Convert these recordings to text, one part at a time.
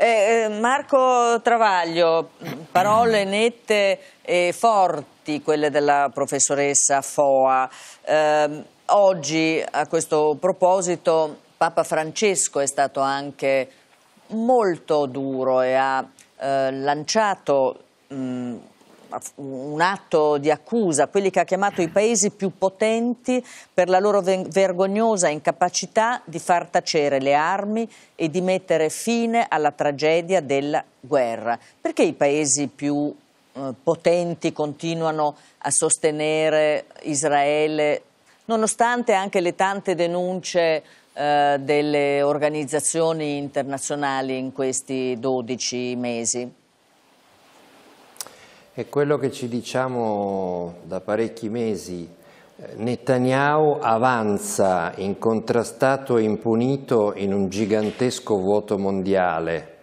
Eh, eh, Marco Travaglio, parole nette e forti quelle della professoressa Foa. Eh, oggi a questo proposito Papa Francesco è stato anche molto duro e ha eh, lanciato mh, mm, un atto di accusa, quelli che ha chiamato i paesi più potenti per la loro vergognosa incapacità di far tacere le armi e di mettere fine alla tragedia della guerra. Perché i paesi più eh, potenti continuano a sostenere Israele nonostante anche le tante denunce eh, delle organizzazioni internazionali in questi 12 mesi? è quello che ci diciamo da parecchi mesi. Netanyahu avanza incontrastato e impunito in un gigantesco vuoto mondiale.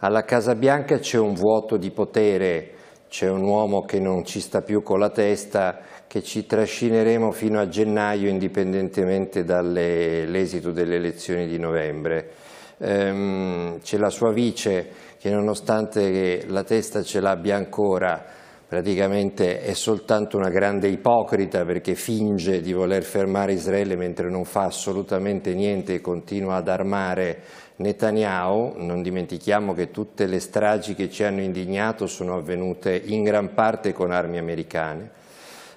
Alla Casa Bianca c'è un vuoto di potere, c'è un uomo che non ci sta più con la testa, che ci trascineremo fino a gennaio indipendentemente dall'esito delle elezioni di novembre ehm, c'è la sua vice che nonostante la testa ce l'abbia ancora, praticamente è soltanto una grande ipocrita perché finge di voler fermare Israele mentre non fa assolutamente niente e continua ad armare Netanyahu, non dimentichiamo che tutte le stragi che ci hanno indignato sono avvenute in gran parte con armi americane.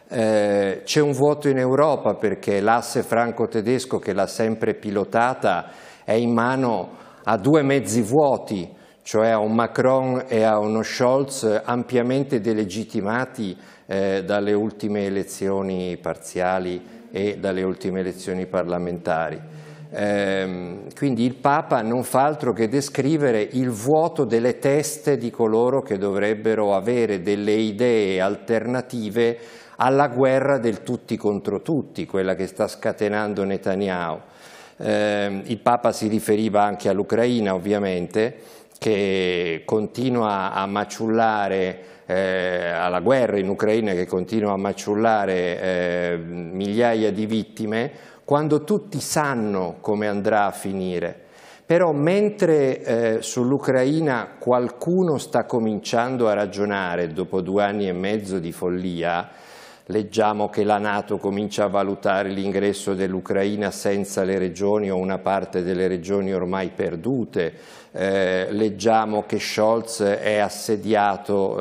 Eh, c'è un vuoto in Europa perché l'asse franco-tedesco che l'ha sempre pilotata è in mano a due mezzi vuoti, cioè a un Macron e a uno Scholz ampiamente delegittimati eh, dalle ultime elezioni parziali e dalle ultime elezioni parlamentari. Ehm, quindi il Papa non fa altro che descrivere il vuoto delle teste di coloro che dovrebbero avere delle idee alternative alla guerra del tutti contro tutti, quella che sta scatenando Netanyahu. Eh, il Papa si riferiva anche all'Ucraina ovviamente, che continua a maciullare eh, alla guerra in Ucraina che continua a maciullare eh, migliaia di vittime, quando tutti sanno come andrà a finire. Però mentre eh, sull'Ucraina qualcuno sta cominciando a ragionare dopo due anni e mezzo di follia, leggiamo che la Nato comincia a valutare l'ingresso dell'Ucraina senza le regioni o una parte delle regioni ormai perdute, eh, leggiamo che Scholz è assediato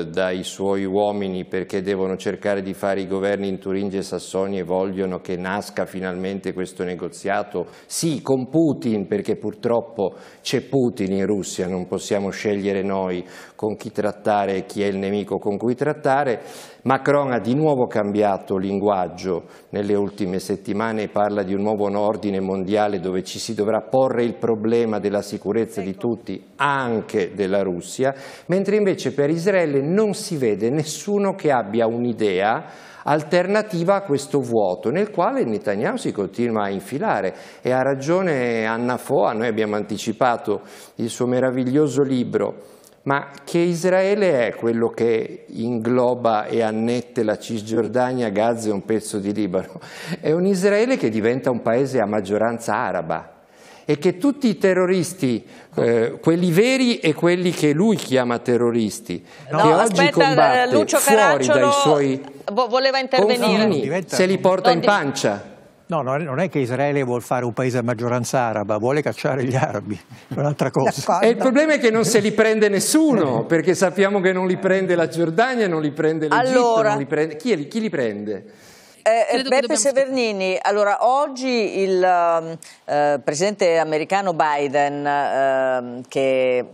eh, dai suoi uomini perché devono cercare di fare i governi in Turingia e Sassonia e vogliono che nasca finalmente questo negoziato, sì con Putin perché purtroppo c'è Putin in Russia, non possiamo scegliere noi con chi trattare e chi è il nemico con cui trattare, Macron ha di nuovo nuovo cambiato linguaggio nelle ultime settimane, parla di un nuovo ordine mondiale dove ci si dovrà porre il problema della sicurezza di ecco. tutti, anche della Russia, mentre invece per Israele non si vede nessuno che abbia un'idea alternativa a questo vuoto nel quale Netanyahu si continua a infilare e ha ragione Anna Foa, noi abbiamo anticipato il suo meraviglioso libro ma che Israele è quello che ingloba e annette la Cisgiordania, Gaza e un pezzo di Libano. È un Israele che diventa un paese a maggioranza araba e che tutti i terroristi, eh, quelli veri e quelli che lui chiama terroristi, no, che oggi aspetta, eh, combatte Lucio fuori dai suoi voleva intervenire. confini, no, diventa... se li porta in pancia. No, no, non è che Israele vuole fare un paese a maggioranza araba, vuole cacciare gli arabi, è un'altra cosa. E il problema è che non se li prende nessuno, perché sappiamo che non li prende la Giordania, non li prende l'Egitto, allora, li prende... Chi, li, chi li prende? Eh, eh Beppe Severnini, allora, oggi il ehm, eh, presidente americano Biden, ehm, eh, che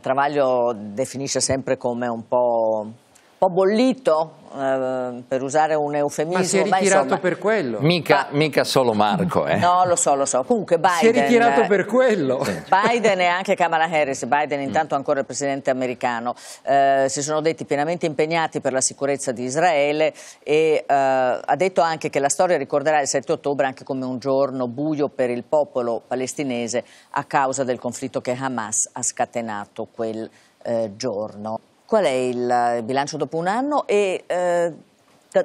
Travaglio definisce sempre come un po', un po bollito, eh, per usare un eufemismo. Ma si è ritirato insomma, per quello. Mica, ma, ah. mica solo Marco. Eh. No, lo so, lo so. Comunque Biden... Si è ritirato eh, per quello. Biden e anche Kamala Harris, Biden mm. intanto ancora il presidente americano, eh, si sono detti pienamente impegnati per la sicurezza di Israele e eh, ha detto anche che la storia ricorderà il 7 ottobre anche come un giorno buio per il popolo palestinese a causa del conflitto che Hamas ha scatenato quel eh, giorno. Qual è il bilancio dopo un anno e eh,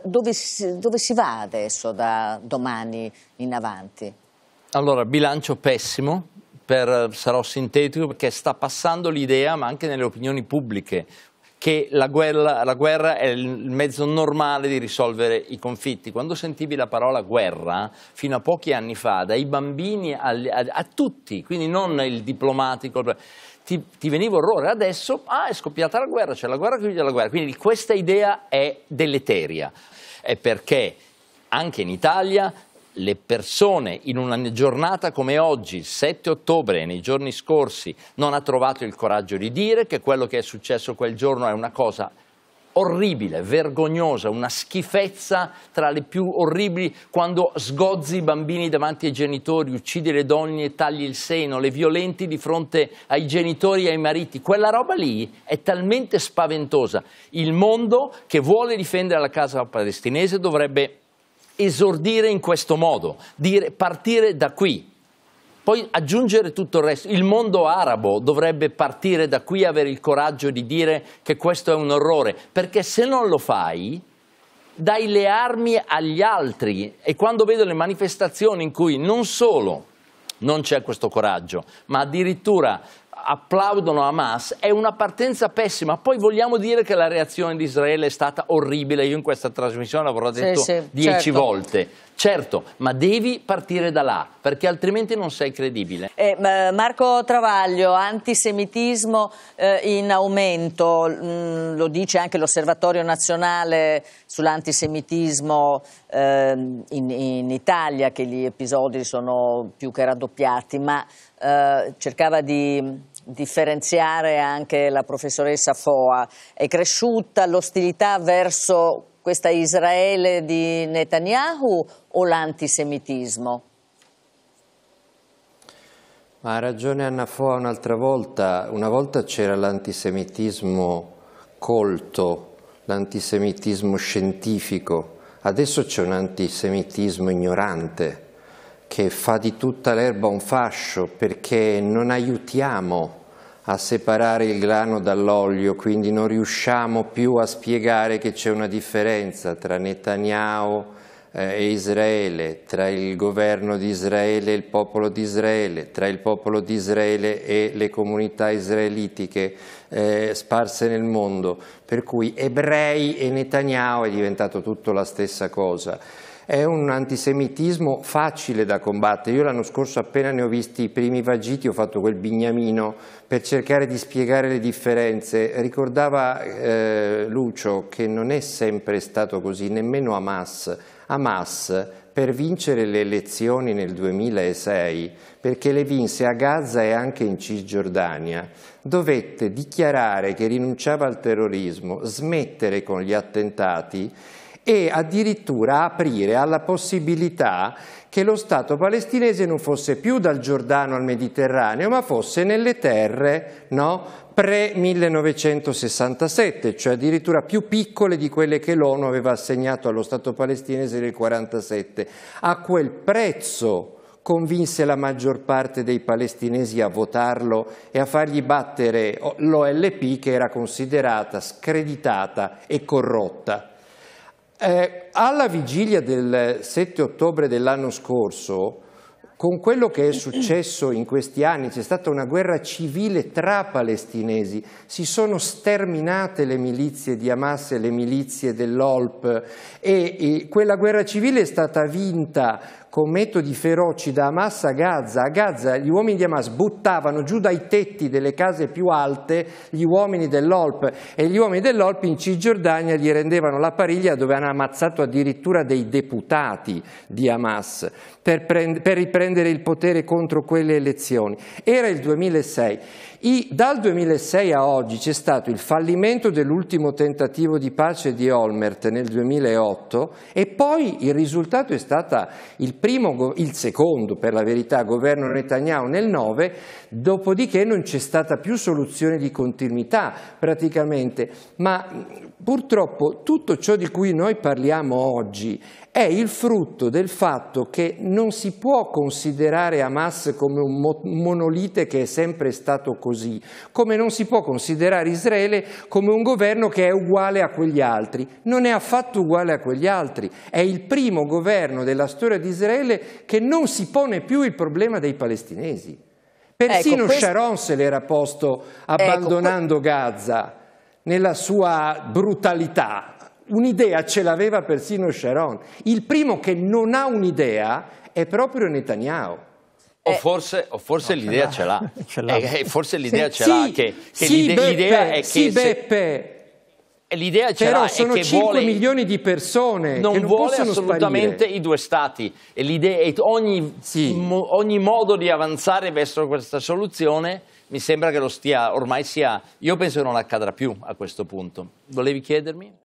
dove, si, dove, si, va adesso da domani in avanti? Allora, bilancio pessimo, per, sarò sintetico perché sta passando l'idea, ma anche nelle opinioni pubbliche, che la guerra, la guerra, è il mezzo normale di risolvere i conflitti. Quando sentivi la parola guerra, fino a pochi anni fa, dai bambini a, a, a tutti, quindi non il diplomatico ti, ti veniva orrore, adesso ah, è scoppiata la guerra, c'è la guerra, quindi la guerra. Quindi questa idea è deleteria, è perché anche in Italia le persone in una giornata come oggi, il 7 ottobre, nei giorni scorsi, non ha trovato il coraggio di dire che quello che è successo quel giorno è una cosa orribile, vergognosa, una schifezza tra le più orribili quando sgozzi i bambini davanti ai genitori, uccidi le donne e tagli il seno, le violenti di fronte ai genitori e ai mariti. Quella roba lì è talmente spaventosa. Il mondo che vuole difendere la casa palestinese dovrebbe esordire in questo modo, dire, partire da qui poi aggiungere tutto il resto, il mondo arabo dovrebbe partire da qui e avere il coraggio di dire che questo è un orrore, perché se non lo fai dai le armi agli altri e quando vedo le manifestazioni in cui non solo non c'è questo coraggio, ma addirittura applaudono Hamas è una partenza pessima. Poi vogliamo dire che la reazione di Israele è stata orribile. Io in questa trasmissione l'avrò detto sì, sì, dieci certo. volte. Certo, ma devi partire da là, perché altrimenti non sei credibile. Eh, Marco Travaglio, antisemitismo eh, in aumento, mm, lo dice anche l'Osservatorio nazionale sull'antisemitismo eh, in, in, Italia, che gli episodi sono più che raddoppiati, ma eh, cercava di differenziare anche la professoressa Foa, è cresciuta l'ostilità verso questa Israele di Netanyahu o l'antisemitismo? Ma ha ragione Anna Foa un'altra volta, una volta c'era l'antisemitismo colto, l'antisemitismo scientifico, adesso c'è un antisemitismo ignorante che fa di tutta l'erba un fascio perché non aiutiamo a separare il grano dall'olio, quindi non riusciamo più a spiegare che c'è una differenza tra Netanyahu eh, e Israele, tra il governo di Israele e il popolo di Israele, tra il popolo di Israele e le comunità israelitiche eh, sparse nel mondo, per cui ebrei e Netanyahu è diventato tutto la stessa cosa. È un antisemitismo facile da combattere. Io l'anno scorso appena ne ho visti i primi vagiti ho fatto quel bignamino per cercare di spiegare le differenze. Ricordava eh, Lucio che non è sempre stato così, nemmeno Hamas Hamas per vincere le elezioni nel 2006, perché le vinse a Gaza e anche in Cisgiordania, dovette dichiarare che rinunciava al terrorismo, smettere con gli attentati e addirittura aprire alla possibilità che lo Stato palestinese non fosse più dal Giordano al Mediterraneo, ma fosse nelle terre no, pre-1967, cioè addirittura più piccole di quelle che l'ONU aveva assegnato allo Stato palestinese nel 1947. A quel prezzo convinse la maggior parte dei palestinesi a votarlo e a fargli battere l'OLP che era considerata screditata e corrotta. Eh, alla vigilia del 7 ottobre dell'anno scorso, con quello che è successo in questi anni, c'è stata una guerra civile tra palestinesi, si sono sterminate le milizie di Hamas e le milizie dell'OLP e, e quella guerra civile è stata vinta con metodi feroci da Hamas a Gaza. A Gaza gli uomini di Hamas buttavano giù dai tetti delle case più alte gli uomini dell'OLP e gli uomini dell'OLP in Cisgiordania gli rendevano la pariglia dove hanno ammazzato addirittura dei deputati di Hamas per, per riprendere il potere contro quelle elezioni. Era il 2006. I, dal 2006 a oggi c'è stato il fallimento dell'ultimo tentativo di pace di Olmert nel 2008 e poi il risultato è stato il primo, il secondo per la verità governo Netanyahu nel 9, dopodiché non c'è stata più soluzione di continuità praticamente, ma purtroppo tutto ciò di cui noi parliamo oggi è il frutto del fatto che non si può considerare Hamas come un monolite che è sempre stato così, come non si può considerare Israele come un governo che è uguale a quegli altri. Non è affatto uguale a quegli altri, è il primo governo della storia di Israele Israele che non si pone più il problema dei palestinesi. Persino ecco, questo... Sharon se l'era posto ecco, abbandonando ecco, Gaza nella sua brutalità. Un'idea ce l'aveva persino Sharon. Il primo che non ha un'idea è proprio Netanyahu. Eh, o forse, forse no, l'idea ce l'ha. Eh, forse l'idea ce l'ha. Sì, che, che sì, l'idea Beppe, è che... Sì, se... Beppe, l'idea c'era Però sono che 5 vuole, milioni di persone non, non vuole assolutamente sparire. i due stati e, e ogni, sì. mo, ogni, modo di avanzare verso questa soluzione mi sembra che lo stia ormai sia io penso che non accadrà più a questo punto volevi chiedermi?